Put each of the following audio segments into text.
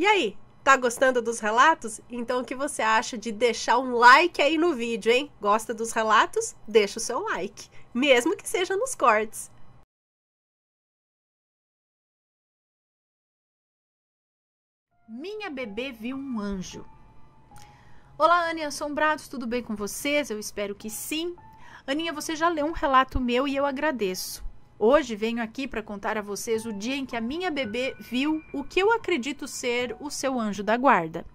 E aí, tá gostando dos relatos? Então o que você acha de deixar um like aí no vídeo, hein? Gosta dos relatos? Deixa o seu like, mesmo que seja nos cortes. Minha bebê viu um anjo. Olá, Aninha Assombrados, tudo bem com vocês? Eu espero que sim. Aninha, você já leu um relato meu e eu agradeço. Hoje venho aqui para contar a vocês o dia em que a minha bebê viu o que eu acredito ser o seu anjo da guarda.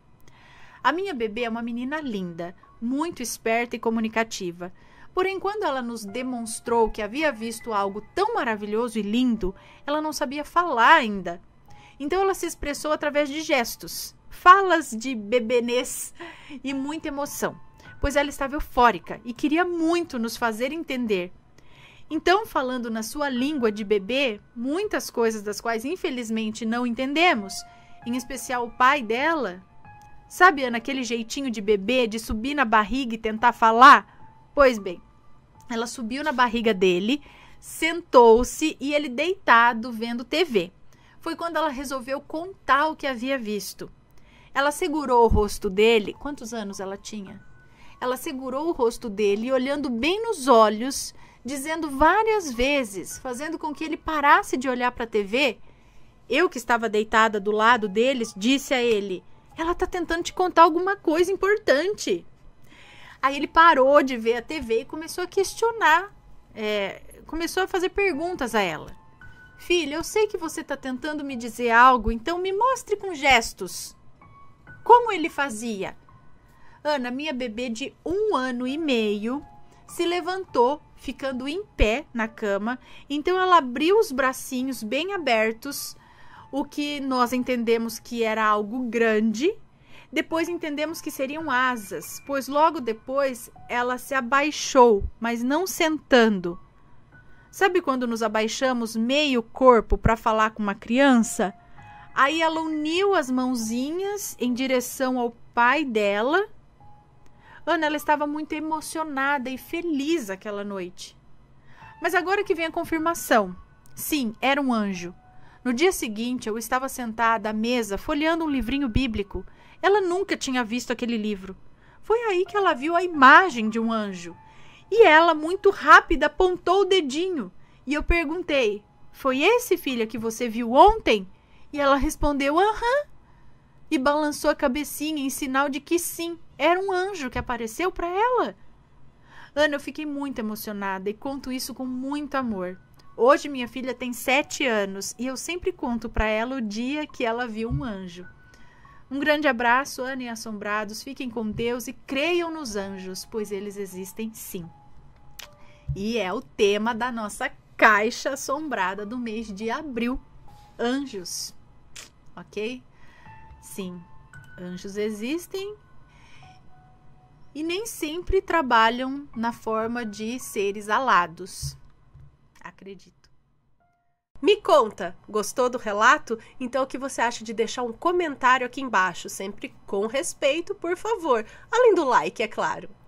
A minha bebê é uma menina linda, muito esperta e comunicativa. Porém, quando ela nos demonstrou que havia visto algo tão maravilhoso e lindo, ela não sabia falar ainda. Então, ela se expressou através de gestos, falas de bebenês e muita emoção, pois ela estava eufórica e queria muito nos fazer entender então, falando na sua língua de bebê, muitas coisas das quais infelizmente não entendemos, em especial o pai dela. Sabe, naquele jeitinho de bebê, de subir na barriga e tentar falar? Pois bem, ela subiu na barriga dele, sentou-se e ele deitado vendo TV. Foi quando ela resolveu contar o que havia visto. Ela segurou o rosto dele. Quantos anos ela tinha? Ela segurou o rosto dele, olhando bem nos olhos, dizendo várias vezes, fazendo com que ele parasse de olhar para a TV. Eu, que estava deitada do lado deles, disse a ele: Ela está tentando te contar alguma coisa importante. Aí ele parou de ver a TV e começou a questionar, é, começou a fazer perguntas a ela. Filha, eu sei que você está tentando me dizer algo, então me mostre com gestos. Como ele fazia? Ana, minha bebê de um ano e meio, se levantou, ficando em pé na cama. Então ela abriu os bracinhos bem abertos, o que nós entendemos que era algo grande. Depois entendemos que seriam asas, pois logo depois ela se abaixou, mas não sentando. Sabe quando nos abaixamos meio corpo para falar com uma criança? Aí ela uniu as mãozinhas em direção ao pai dela Ana ela estava muito emocionada e feliz aquela noite. Mas agora que vem a confirmação. Sim, era um anjo. No dia seguinte, eu estava sentada à mesa folheando um livrinho bíblico. Ela nunca tinha visto aquele livro. Foi aí que ela viu a imagem de um anjo. E ela, muito rápida, apontou o dedinho. E eu perguntei: Foi esse, filha, que você viu ontem? E ela respondeu: Aham e balançou a cabecinha em sinal de que sim, era um anjo que apareceu para ela. Ana, eu fiquei muito emocionada e conto isso com muito amor. Hoje minha filha tem sete anos e eu sempre conto para ela o dia que ela viu um anjo. Um grande abraço, Ana e Assombrados. Fiquem com Deus e creiam nos anjos, pois eles existem sim. E é o tema da nossa caixa assombrada do mês de abril: anjos. Ok? Sim, anjos existem e nem sempre trabalham na forma de seres alados. Acredito. Me conta, gostou do relato? Então o que você acha de deixar um comentário aqui embaixo, sempre com respeito, por favor, além do like, é claro.